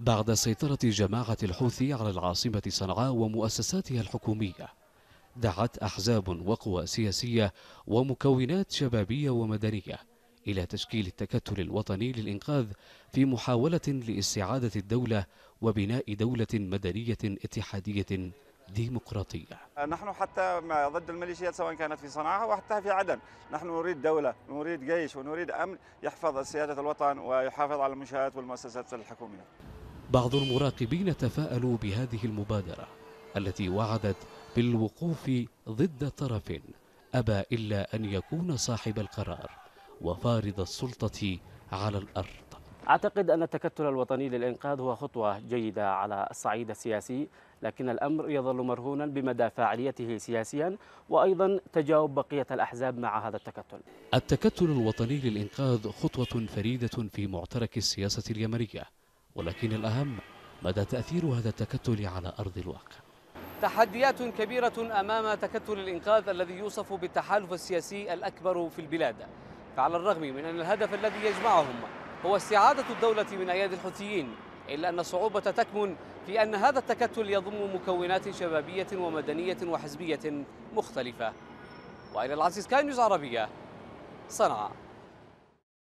بعد سيطرة جماعة الحوثي على العاصمة صنعاء ومؤسساتها الحكومية دعت أحزاب وقوى سياسية ومكونات شبابية ومدنية إلى تشكيل التكتل الوطني للإنقاذ في محاولة لاستعادة الدولة وبناء دولة مدنية اتحادية ديمقراطية نحن حتى ضد الميليشيات سواء كانت في صنعاء وحتى في عدن نحن نريد دولة نريد جيش ونريد أمن يحفظ سيادة الوطن ويحافظ على المنشآت والمؤسسات الحكومية بعض المراقبين تفاءلوا بهذه المبادرة التي وعدت بالوقوف ضد طرف أبى إلا أن يكون صاحب القرار وفارض السلطة على الأرض أعتقد أن التكتل الوطني للإنقاذ هو خطوة جيدة على الصعيد السياسي لكن الأمر يظل مرهونا بمدى فاعليته سياسيا وأيضا تجاوب بقية الأحزاب مع هذا التكتل التكتل الوطني للإنقاذ خطوة فريدة في معترك السياسة اليمنية ولكن الأهم مدى تأثير هذا التكتل على أرض الواقع تحديات كبيرة أمام تكتل الإنقاذ الذي يوصف بالتحالف السياسي الأكبر في البلاد فعلى الرغم من أن الهدف الذي يجمعهم هو استعادة الدولة من أيادي الحوثيين إلا أن الصعوبة تكمن في أن هذا التكتل يضم مكونات شبابية ومدنية وحزبية مختلفة وإلى العزيز كان عربية صنعاء